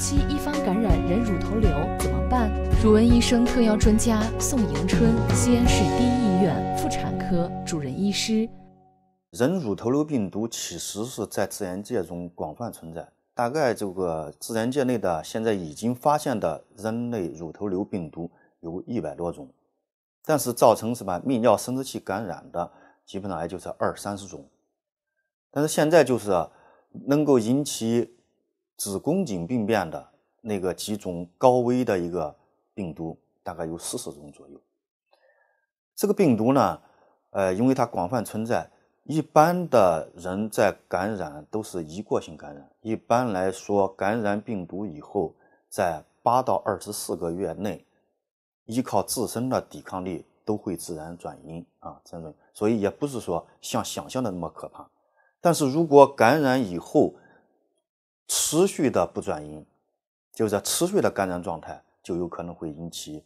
妻一方感染人乳头瘤怎么办？乳文医生特邀专家宋迎春，西安市第一医院妇产科主任医师。人乳头瘤病毒其实是在自然界中广泛存在，大概这个自然界内的现在已经发现的人类乳头瘤病毒有一百多种，但是造成什么泌尿生殖器感染的，基本上也就是二三十种。但是现在就是能够引起。子宫颈病变的那个几种高危的一个病毒，大概有四十种左右。这个病毒呢，呃，因为它广泛存在，一般的人在感染都是一过性感染。一般来说，感染病毒以后，在八到二十四个月内，依靠自身的抵抗力都会自然转阴啊，真的。所以也不是说像想象的那么可怕。但是如果感染以后，持续的不转阴，就是持续的感染状态，就有可能会引起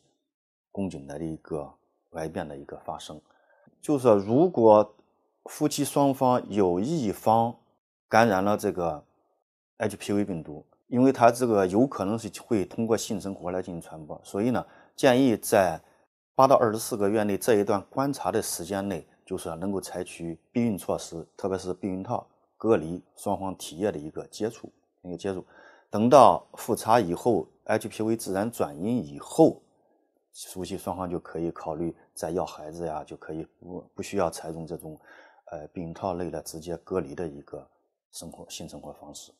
宫颈的一个癌变的一个发生。就是如果夫妻双方有一方感染了这个 HPV 病毒，因为它这个有可能是会通过性生活来进行传播，所以呢，建议在八到二十四个月内这一段观察的时间内，就是能够采取避孕措施，特别是避孕套，隔离双方体液的一个接触。那个接入。等到复查以后，HPV 自然转阴以后，夫妻双方就可以考虑再要孩子呀，就可以不不需要采用这种，呃，避孕套类的直接隔离的一个生活性生活方式。